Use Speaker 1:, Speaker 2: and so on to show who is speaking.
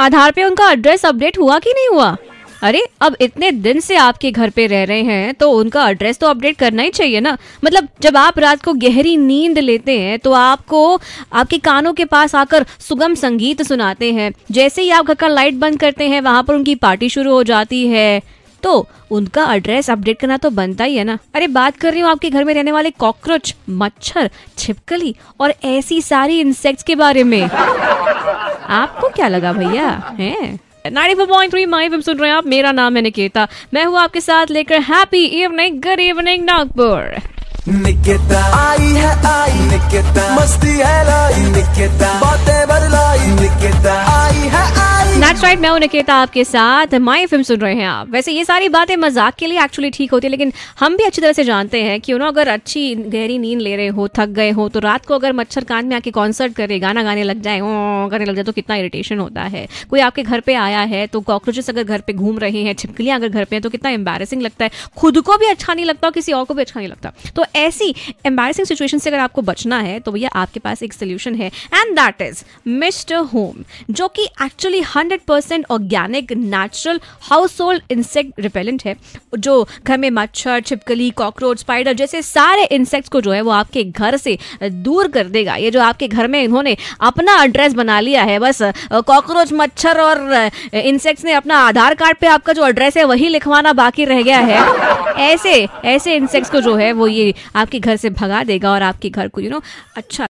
Speaker 1: आधार पे उनका address update हुआ कि नहीं हुआ अरे अब इतने दिन से आपके घर पे रह रहे हैं तो उनका एड्रेस तो अपडेट करना ही चाहिए ना मतलब जब आप रात को गहरी नींद लेते हैं तो आपको आपके कानों के पास आकर सुगम संगीत सुनाते हैं जैसे ही आप घर का लाइट बंद करते हैं वहां पर उनकी पार्टी शुरू हो जाती है तो उनका एड्रेस अपडेट करना तो बनता ही है ना अरे बात कर रही हूँ आपके घर में रहने वाले कॉकरोच मच्छर छिपकली और ऐसी सारी इंसेक्ट्स के बारे में आपको क्या लगा
Speaker 2: भैया है
Speaker 3: सुन रहे हैं आप मेरा नाम है निकेता मैं हूँ आपके साथ लेकर happy evening good evening Nagpur
Speaker 2: Niketa आई है आई निकेता मस्ती है लाई निकेता बातें बदलाई निकेता
Speaker 1: राइट मैं निकेता आपके साथ माई फिल्म सुन रहे हैं आप वैसे ये सारी बातें मजाक के लिए एक्चुअली ठीक होती है लेकिन हम भी अच्छी तरह से जानते हैं कि ना अगर अच्छी गहरी नींद ले रहे हो थक गए हो तो रात को अगर मच्छर कान में आके कॉन्सर्ट करे गाना गाने लग जाए ओ करने लग जाए तो कितना इरिटेशन होता है कोई आपके घर पे आया है तो कॉकरोचेस अगर घर पे घूम रहे हैं छिपकलियां अगर घर पे हैं तो कितना एम्बेसिंग लगता है खुद को भी अच्छा नहीं लगता और किसी और को भी अच्छा नहीं लगता तो ऐसी एम्बेसिंग सिचुएशन से अगर आपको बचना है तो भैया आपके पास एक सोल्यूशन है and that is mister home जो कि actually hundred percent organic natural household insect repellent है जो घर में मच्छर छिपकली कॉकरोच स्पाइडर जैसे सारे इंसेक्ट्स को जो है वो आपके घर से दूर कर देगा ये जो आपके घर में इन्होंने अपना एड्रेस बना लिया है बस कॉकरोच मच्छर और इंसेक्ट्स ने अपना आधार कार्ड पे आपका जो एड्रेस है वही लिखवाना बाकी रह गया है ऐसे ऐसे इंसेक्ट्स को जो है वो ये आपके घर से भगा देगा और आपके घर को यू नो अच्छा